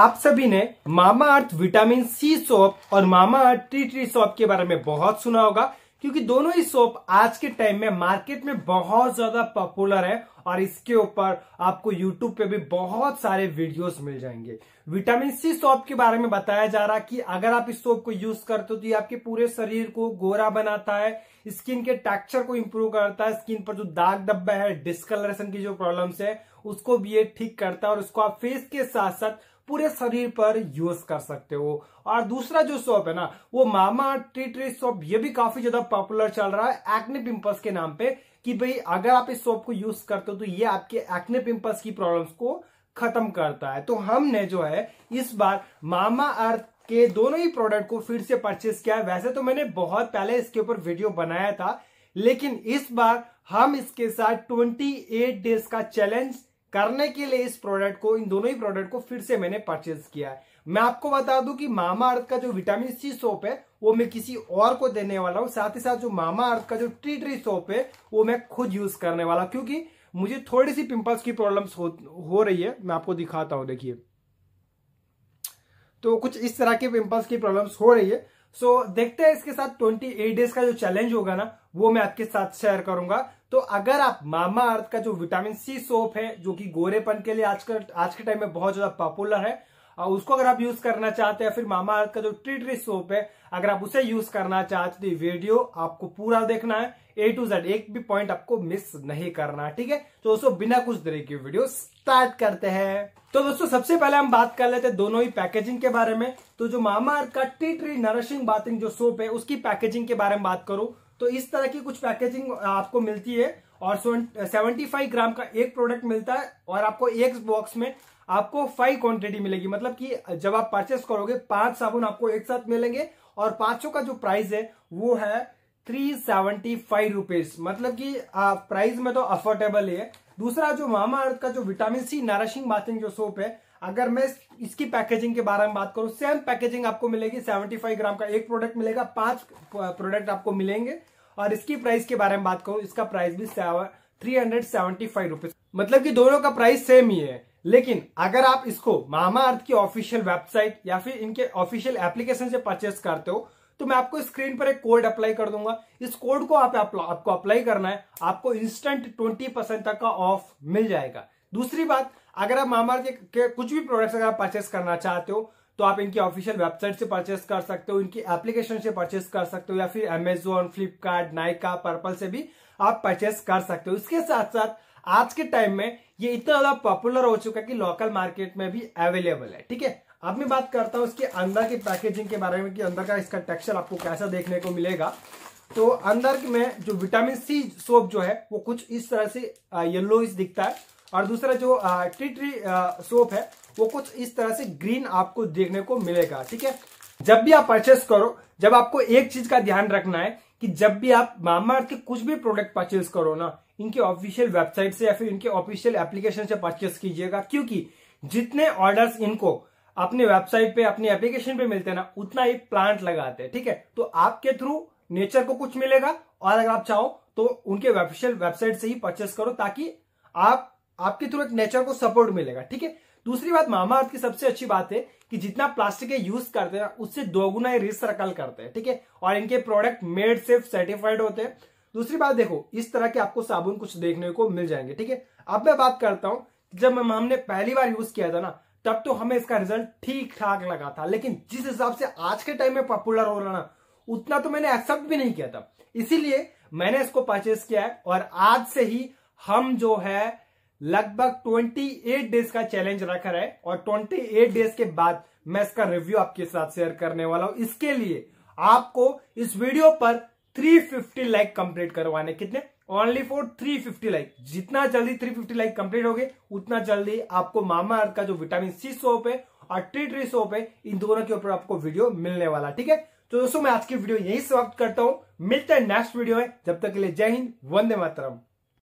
आप सभी ने मामा अर्थ विटामिन सी सोप और Mamaearth tea tree soap के बारे में बहुत सुना होगा क्योंकि दोनों ही सोप आज के टाइम में मार्केट में बहुत ज्यादा पॉपुलर है और इसके ऊपर आपको यूट्यूब पे भी बहुत सारे वीडियोस मिल जाएंगे विटामिन सी सोप के बारे में बताया जा रहा कि अगर आप इस सोप को यूज करते हो तो ये आपके पूरे शरीर को गोरा बनाता है स्किन के टेक्सचर को इंप्रूव करता है स्किन पर जो दाग डब्बा है डिस्कलरेशन की जो प्रॉब्लम्स है उसको भी ये ठीक करता है और उसको आप फेस के साथ साथ पूरे शरीर पर यूज कर सकते हो और दूसरा जो सोप है ना वो मामा ट्री ट्री सोप ये भी काफी ज्यादा पॉपुलर चल रहा है एक्ने पिंपल्स के नाम पे कि भाई अगर आप इस सोप को यूज करते हो तो ये आपके एक्ने पिंपल्स की प्रॉब्लम्स को खत्म करता है तो हमने जो है इस बार मामा अर्थ के दोनों ही प्रोडक्ट को फिर से परचेस किया है वैसे तो मैंने बहुत पहले इसके ऊपर वीडियो बनाया था लेकिन इस बार हम इसके साथ 28 डेज का चैलेंज करने के लिए इस प्रोडक्ट को इन दोनों ही प्रोडक्ट को फिर से मैंने परचेज किया है मैं आपको बता दूं कि मामा अर्थ का जो विटामिन सी सोप है वो मैं किसी और को देने वाला हूँ साथ ही साथ जो मामा अर्थ का जो ट्री ट्री सोप है वो मैं खुद यूज करने वाला क्योंकि मुझे थोड़ी सी पिंपल्स की प्रॉब्लम्स हो, हो रही है मैं आपको दिखाता हूँ देखिए तो कुछ इस तरह के पिंपल्स की प्रॉब्लम्स हो रही है सो so, देखते हैं इसके साथ 28 डेज का जो चैलेंज होगा ना वो मैं आपके साथ शेयर करूंगा तो अगर आप मामा अर्थ का जो विटामिन सी सोप है जो कि गोरेपन के लिए आजकल आज के टाइम में बहुत ज्यादा पॉपुलर है और उसको अगर आप यूज करना चाहते हैं फिर मामा अर्थ का जो ट्रीट्री सोप है अगर आप उसे यूज करना चाहते तो वीडियो आपको पूरा देखना है ए टू जेड एक भी पॉइंट आपको मिस नहीं करना ठीक है तो दोस्तों बिना कुछ देरी के वीडियो स्टार्ट करते हैं तो दोस्तों सबसे पहले हम बात कर लेते हैं दोनों ही पैकेजिंग के बारे में तो जो मामा अर्थ का टी ट्री नरिशिंग बाथिंग जो सोप है उसकी पैकेजिंग के बारे में बात करूं तो इस तरह की कुछ पैकेजिंग आपको मिलती है और सेवेंटी फाइव ग्राम का एक प्रोडक्ट मिलता है और आपको एक बॉक्स में आपको फाइव क्वांटिटी मिलेगी मतलब कि जब आप परचेस करोगे पांच साबुन आपको एक साथ मिलेंगे और पांचों का जो प्राइस है वो है थ्री सेवेंटी फाइव रुपीज मतलब कि प्राइस में तो अफोर्डेबल है दूसरा जो मामा अर्थ का जो विटामिन सी नरिशिंग बाथिंग जो सोप है अगर मैं इसकी पैकेजिंग के बारे में बात करूं सेम पैकेजिंग आपको मिलेगी 75 ग्राम का एक प्रोडक्ट मिलेगा पांच प्रोडक्ट आपको मिलेंगे और इसकी प्राइस के बारे में बात करूं इसका प्राइस भी three hundred seventy five rupees मतलब कि दोनों का प्राइस सेम ही है लेकिन अगर आप इसको मामा अर्थ की ऑफिशियल वेबसाइट या फिर इनके ऑफिशियल एप्लीकेशन से परचेस करते हो तो मैं आपको स्क्रीन पर एक कोड अप्लाई कर दूंगा इस कोड को आप आपको अप्लाई करना है आपको इंस्टेंट ट्वेंटी परसेंट तक का ऑफ मिल जाएगा दूसरी बात अगर आप महामार्ग के कुछ भी प्रोडक्ट्स अगर आप परचेस करना चाहते हो तो आप इनकी ऑफिशियल वेबसाइट से परचेस कर सकते हो इनकी एप्लीकेशन से परचेस कर सकते हो या फिर एमेजोन फ्लिपकार्ट नाइका पर्पल से भी आप परचेस कर सकते हो इसके साथ साथ आज के टाइम में ये इतना ज्यादा पॉपुलर हो चुका है कि लोकल मार्केट में भी अवेलेबल है ठीक है अब मैं बात करता हूँ इसके अंदर की पैकेजिंग के बारे में कि अंदर का इसका टेक्सचर आपको कैसा देखने को मिलेगा तो अंदर में जो विटामिन सी सोप जो है वो कुछ इस तरह से येल्लो दिखता है और दूसरा जो ट्री ट्री सोप है वो कुछ इस तरह से ग्रीन आपको देखने को मिलेगा ठीक है जब भी आप परचेस करो जब आपको एक चीज का ध्यान रखना है कि जब भी आप मामा के कुछ भी प्रोडक्ट परचेस करो ना इनके ऑफिशियल वेबसाइट से या फिर इनके ऑफिशियल एप्लीकेशन से परचेस कीजिएगा क्योंकि जितने ऑर्डर्स इनको अपने वेबसाइट पे अपने एप्लीकेशन पे मिलते हैं ना उतना ही प्लांट लगाते हैं ठीक है तो आपके थ्रू नेचर को कुछ मिलेगा और अगर आप चाहो तो उनके ऑफिशियल वेबसाइट से ही परचेस करो ताकि आप आपके थ्रू एक नेचर को सपोर्ट मिलेगा ठीक है दूसरी बात मामा अर्थ की सबसे अच्छी बात है कि जितना प्लास्टिक यूज करते हैं उससे दोगुना रिसर्कल करते हैं ठीक है थीके? और इनके प्रोडक्ट मेड सेफ सर्टिफाइड होते हैं दूसरी बात देखो इस तरह के आपको साबुन कुछ देखने को मिल जाएंगे ठीक है अब मैं बात करता हूं जब हमने पहली बार यूज किया था ना तब तो हमें इसका रिजल्ट ठीक ठाक लगा था लेकिन जिस हिसाब से आज के टाइम में पॉपुलर हो रहा ना उतना तो मैंने एक्सेप्ट भी नहीं किया था इसीलिए मैंने इसको परचेस किया है और आज से ही हम जो है लगभग 28 डेज का चैलेंज रखा है और 28 डेज के बाद मैं इसका रिव्यू आपके साथ शेयर करने वाला हूं इसके लिए आपको इस वीडियो पर 350 लाइक कंप्लीट करवाने कितने ओनली फॉर 350 लाइक जितना जल्दी 350 लाइक कंप्लीट हो गए उतना जल्दी आपको मामा अर्थ का जो विटामिन सी सोप है और ट्री ट्री सोप है इन दोनों के ऊपर आपको वीडियो मिलने वाला ठीक है तो दोस्तों मैं आज की वीडियो यही समाप्त करता हूं मिलते हैं नेक्स्ट वीडियो में जब तक के लिए जय हिंद वंदे मातरम